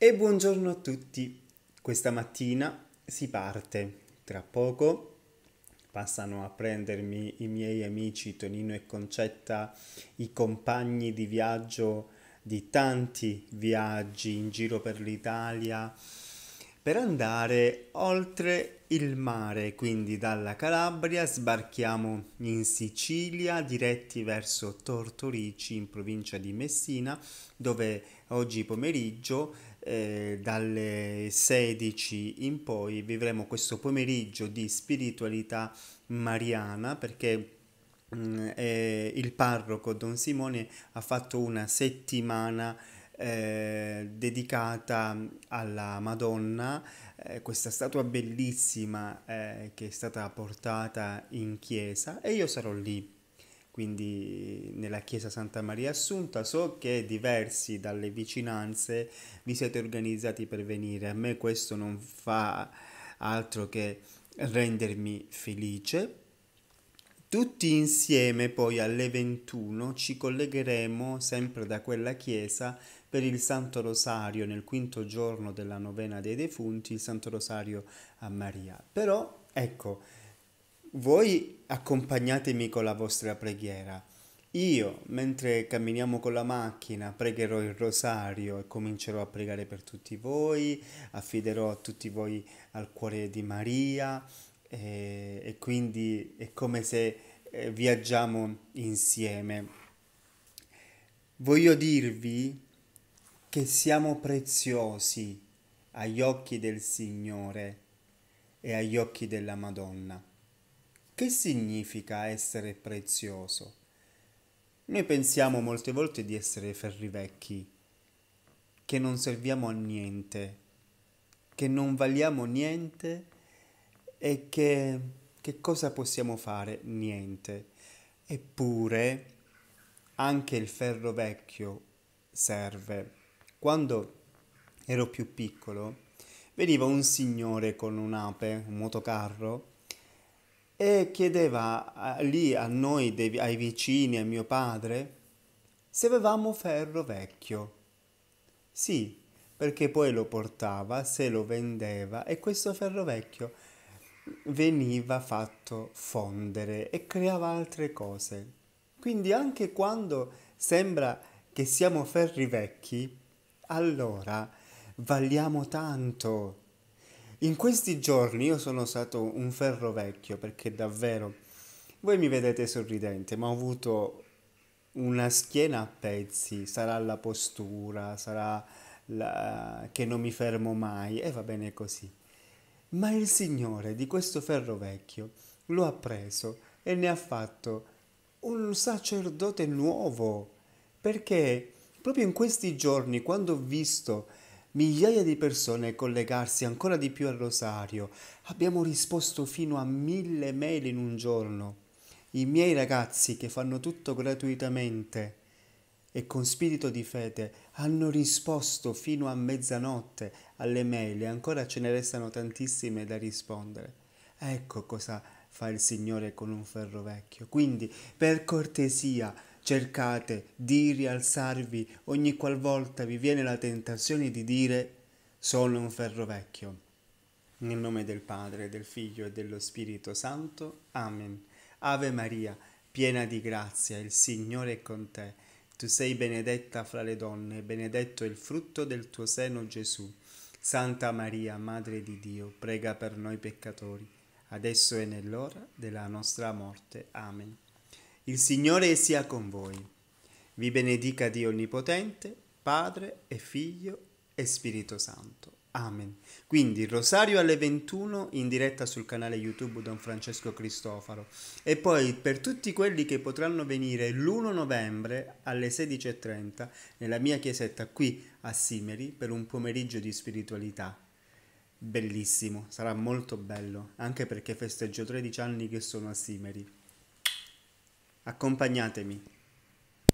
E buongiorno a tutti. Questa mattina si parte. Tra poco passano a prendermi i miei amici Tonino e Concetta, i compagni di viaggio di tanti viaggi in giro per l'Italia per andare oltre il mare, quindi dalla Calabria sbarchiamo in Sicilia, diretti verso Tortorici in provincia di Messina, dove oggi pomeriggio eh, dalle 16 in poi vivremo questo pomeriggio di spiritualità mariana perché mh, mm, eh, il parroco Don Simone ha fatto una settimana eh, dedicata alla Madonna, eh, questa statua bellissima eh, che è stata portata in chiesa e io sarò lì, quindi nella chiesa Santa Maria Assunta. So che diversi dalle vicinanze vi siete organizzati per venire, a me questo non fa altro che rendermi felice tutti insieme poi alle 21 ci collegheremo sempre da quella chiesa per il Santo Rosario nel quinto giorno della novena dei defunti, il Santo Rosario a Maria. Però ecco, voi accompagnatemi con la vostra preghiera. Io, mentre camminiamo con la macchina, pregherò il rosario e comincerò a pregare per tutti voi, affiderò a tutti voi al cuore di Maria, e, eh, e quindi è come se eh, viaggiamo insieme. Voglio dirvi che siamo preziosi agli occhi del Signore e agli occhi della Madonna. Che significa essere prezioso? Noi pensiamo molte volte di essere ferri vecchi, che non serviamo a niente, che non valiamo niente e che, che cosa possiamo fare? Niente. Eppure anche il ferro vecchio serve. Quando ero più piccolo veniva un signore con un'ape, un motocarro, e chiedeva a, lì a noi, dei, ai vicini, a mio padre, se avevamo ferro vecchio. Sì, perché poi lo portava, se lo vendeva e questo ferro vecchio veniva fatto fondere e creava altre cose. Quindi anche quando sembra che siamo ferri vecchi, allora valiamo tanto. In questi giorni io sono stato un ferro vecchio perché davvero voi mi vedete sorridente, ma ho avuto una schiena a pezzi, sarà la postura, sarà la... che non mi fermo mai e va bene così. Ma il signore di questo ferro vecchio lo ha preso e ne ha fatto un sacerdote nuovo, perché proprio in questi giorni, quando ho visto migliaia di persone collegarsi ancora di più al rosario, abbiamo risposto fino a mille mail in un giorno. I miei ragazzi che fanno tutto gratuitamente, e con spirito di fede hanno risposto fino a mezzanotte alle mail e ancora ce ne restano tantissime da rispondere. Ecco cosa fa il Signore con un ferro vecchio. Quindi, per cortesia, cercate di rialzarvi ogni qualvolta vi viene la tentazione di dire sono un ferro vecchio. Nel nome del Padre, del Figlio e dello Spirito Santo. Amen. Ave Maria, piena di grazia, il Signore è con te. Tu sei benedetta fra le donne, benedetto è il frutto del tuo seno Gesù. Santa Maria, Madre di Dio, prega per noi peccatori, adesso e nell'ora della nostra morte. Amen. Il Signore sia con voi. Vi benedica Dio Onnipotente, Padre e Figlio e Spirito Santo. Amen. Quindi il rosario alle 21 in diretta sul canale YouTube Don Francesco Cristofaro e poi per tutti quelli che potranno venire l'1 novembre alle 16.30 nella mia chiesetta qui a Simeri per un pomeriggio di spiritualità. Bellissimo, sarà molto bello, anche perché festeggio 13 anni che sono a Simeri. Accompagnatemi.